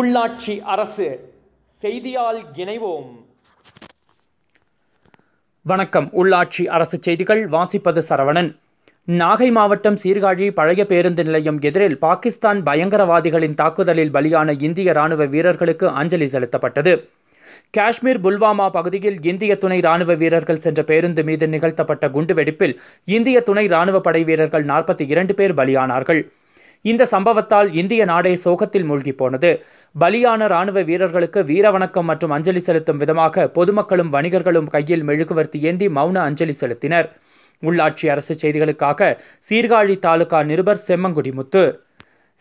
உள்ளாட்சி அரசு செய்தியால் இணைவோம் வணக்கம் உள்ளாட்சி அரசு செய்திகள் வாசிப்பது சரவணன் நாகை மாவட்டம் சீர்காழி பழைய பேருந்து நிலையம் எதிரில் பாகிஸ்தான் பயங்கரவாதிகளின் தாக்குதலில் பலியான இந்திய ராணுவ வீரர்களுக்கு அஞ்சலி செலுத்தப்பட்டது காஷ்மீர் புல்வாமா பகுதியில் இந்திய துணை ராணுவ வீரர்கள் சென்ற பேருந்து மீது நிகழ்த்தப்பட்ட குண்டுவெடிப்பில் இந்திய துணை ராணுவ படை வீரர்கள் நாற்பத்தி இரண்டு பேர் பலியானார்கள் இந்த சம்பவத்தால் இந்திய நாடே சோகத்தில் மூழ்கி போனது பலியான ராணுவ வீரர்களுக்கு வீரவணக்கம் மற்றும் அஞ்சலி செலுத்தும் விதமாக பொதுமக்களும் வணிகர்களும் கையில் மெழுகுவர்த்தி ஏந்தி மௌன அஞ்சலி செலுத்தினர் உள்ளாட்சி அரசு செய்திகளுக்காக சீர்காழி தாலுகா நிருபர் செம்மங்குடி முத்து